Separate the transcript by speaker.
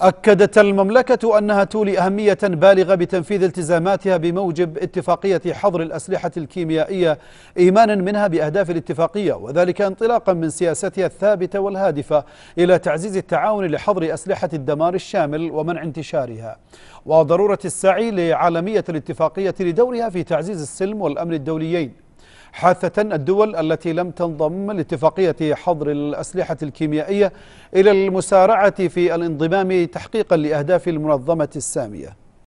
Speaker 1: أكدت المملكة أنها تولي أهمية بالغة بتنفيذ التزاماتها بموجب اتفاقية حظر الأسلحة الكيميائية إيمانا منها بأهداف الاتفاقية وذلك انطلاقا من سياستها الثابتة والهادفة إلى تعزيز التعاون لحظر أسلحة الدمار الشامل ومنع انتشارها وضرورة السعي لعالمية الاتفاقية لدورها في تعزيز السلم والأمن الدوليين حاثة الدول التي لم تنضم لاتفاقية حظر الأسلحة الكيميائية إلى المسارعة في الانضمام تحقيقا لأهداف المنظمة السامية